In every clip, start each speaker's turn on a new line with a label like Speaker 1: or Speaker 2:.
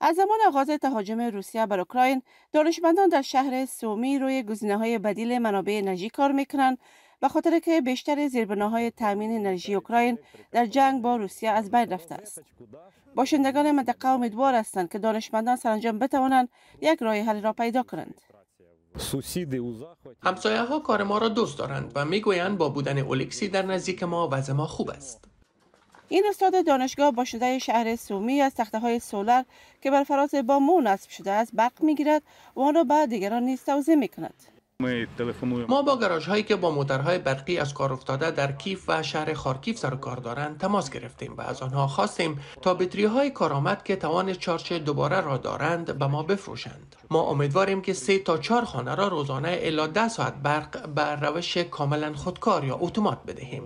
Speaker 1: از زمان آغاز تهاجم روسیه بر اوکراین دانشمندان در شهر سومی روی گزینه های بدیل منابع انرژی کار میکنند و خاطر که بیشتر زیربناهای تامین انرژی اوکراین در جنگ با روسیه از بین رفته است باشندگان منطقه امیدوار هستند که دانشمندان سرانجام بتوانند یک راه حل را پیدا کنند
Speaker 2: همسایه ها کار ما را دوست دارند و میگویند با بودن الکسی در نزدیک ما وضع ما خوب است
Speaker 1: این استاد دانشگاه شده شهر سومی از تخته های سولر که بر فراز مو نصب شده است برق گیرد و آن را به دیگران نیز توضیح کند.
Speaker 2: ما با گراش هایی که با موترهای برقی از کار افتاده در کیف و شهر خارکیف سر کار دارند تماس گرفتیم و از آنها خواستیم تا بطری های کارآمد که توان چارچ دوباره را دارند به ما بفروشند ما امیدواریم که سه تا چهار خانه را روزانه الا ده ساعت برق بر روش کاملا خودکار یا اتومات بدهیم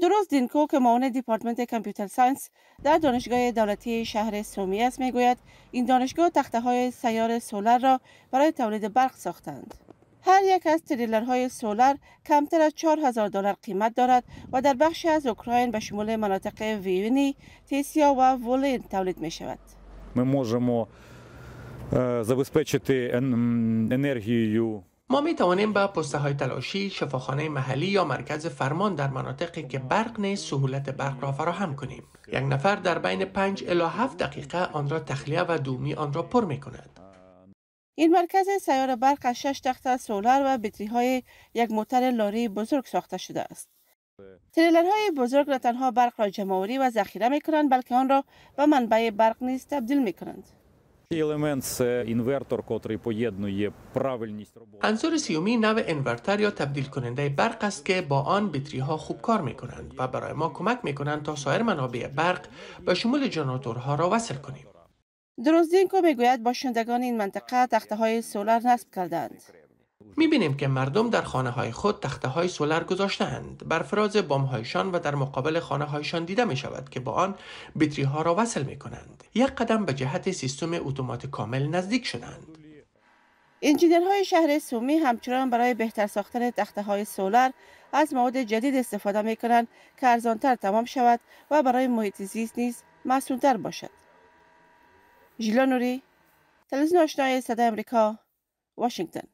Speaker 1: درست دینکو که معاون دیپارتمنت کامپیوتر ساینس در دانشگاه دولتی شهر سومی است میگوید این دانشگاه تخته های سیار سولر را برای تولید برق ساختند هر یک از تریلرهای سولر کمتر از 4000 دلار قیمت دارد و در بخش از اوکراین به شمول مناطق ویونی، تیسیا و وولین تولید
Speaker 2: می شود. ما можемо забезпечити енергією ما می توانیم به پسته های تلاشی، شفاخانه محلی یا مرکز فرمان در مناطقی که برق نیست سهولت برق را فراهم کنیم. یک نفر در بین 5 الی هفت دقیقه آن را تخلیه و دومی آن را پر می کند.
Speaker 1: این مرکز سیار برق از 6 تخت سولار و بطری های یک موتر لاری بزرگ ساخته شده است. های بزرگ نه تنها برق را جمعوری و ذخیره می کنند بلکه آن را به منبع برق نیز تبدیل می کنند.
Speaker 2: انصار елемент це سیومی نو انورتر یا تبدیل کننده برق است که با آن بطری ها خوب کار می کنند و برای ما کمک می کنند تا سایر منابع برق به شمول ها را وصل کنیم.
Speaker 1: دروزدینکو میگوید باشندگان این منطقه تخته های سولار نصب کردند.
Speaker 2: می بینیم که مردم در خانه های خود تخته های سولر گذاشتند بر فراز بام هایشان و در مقابل خانه هایشان دیده می شود که با آن بیتری ها را وصل می کنند یک قدم به جهت سیستم اتومات کامل نزدیک شدند های
Speaker 1: شهر سومی همچنان برای بهتر ساختن تخته های سولر از مواد جدید استفاده می کنند که ارزانتر تمام شود و برای محیط زیست نیز مسئولتر باشد جیلا نوری تلویزیون آشنای صدای امریکا واشنگتن